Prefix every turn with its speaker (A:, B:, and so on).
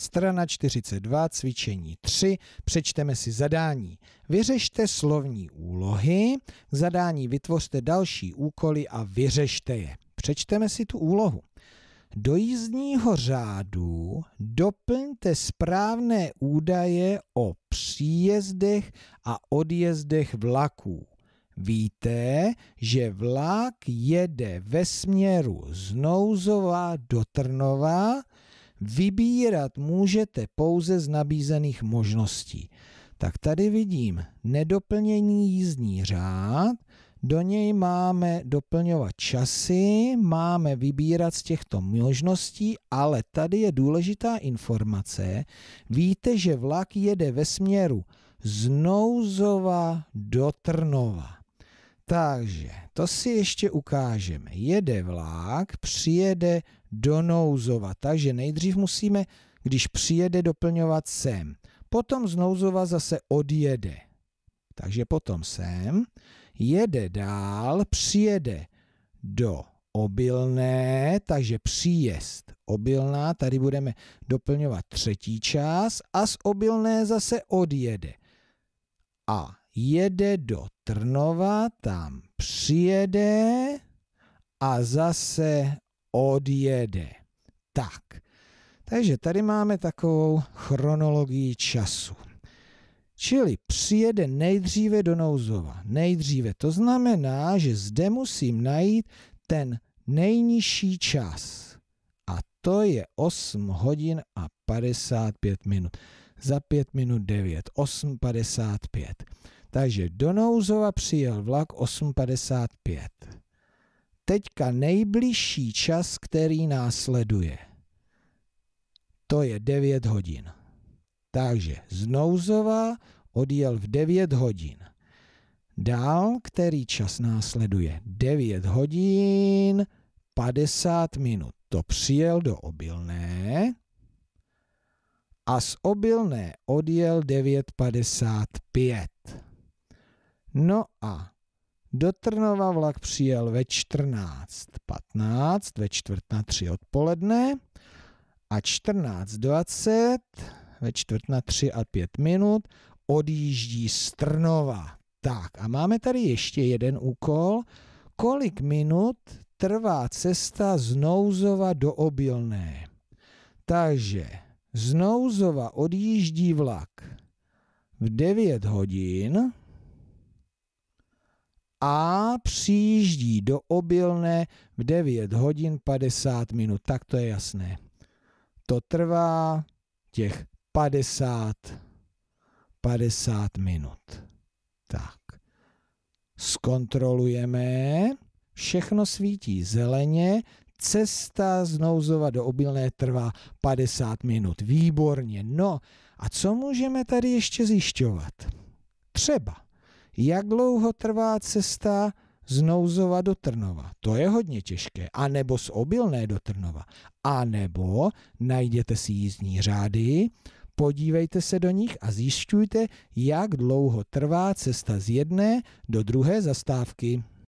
A: Strana 42, cvičení 3, přečteme si zadání. Vyřešte slovní úlohy, k zadání vytvořte další úkoly a vyřešte je. Přečteme si tu úlohu. Do jízdního řádu doplňte správné údaje o příjezdech a odjezdech vlaků. Víte, že vlak jede ve směru z Nouzova do Trnova, Vybírat můžete pouze z nabízených možností. Tak tady vidím nedoplněný jízdní řád, do něj máme doplňovat časy, máme vybírat z těchto možností, ale tady je důležitá informace. Víte, že vlak jede ve směru z Nouzova do Trnova. Takže to si ještě ukážeme. Jede vlák, přijede do Nouzova, takže nejdřív musíme, když přijede, doplňovat sem. Potom z Nouzova zase odjede. Takže potom sem, jede dál, přijede do obilné, takže příjezd obilná, tady budeme doplňovat třetí část a z obilné zase odjede. A jede do Trnova, tam přijede a zase odjede. Tak, takže tady máme takovou chronologii času. Čili přijede nejdříve do Nouzova. Nejdříve. To znamená, že zde musím najít ten nejnižší čas. A to je 8 hodin a 55 minut. Za 5 minut 9. 8.55. Takže do Nouzova přijel vlak 8.55. Teďka nejbližší čas, který následuje, to je 9 hodin. Takže z Nouzova odjel v 9 hodin. Dál, který čas následuje? 9 hodin 50 minut. To přijel do Obilné a z Obilné odjel 9.55. No a do Trnova vlak přijel ve 14.15, ve čtvrt na tři odpoledne a 14.20, ve čtvrt na tři a pět minut odjíždí z Trnova. Tak a máme tady ještě jeden úkol. Kolik minut trvá cesta z Nouzova do Obilné? Takže z Nouzova odjíždí vlak v 9 hodin a přijíždí do obilné v 9 hodin 50 minut. Tak to je jasné. To trvá těch 50, 50 minut. Tak. Zkontrolujeme. Všechno svítí zeleně. Cesta z Nouzova do obilné trvá 50 minut. Výborně. No a co můžeme tady ještě zjišťovat? Třeba jak dlouho trvá cesta z Nouzova do Trnova. To je hodně těžké. A nebo z Obilné do Trnova. A nebo najděte si jízdní řády, podívejte se do nich a zjišťujte, jak dlouho trvá cesta z jedné do druhé zastávky.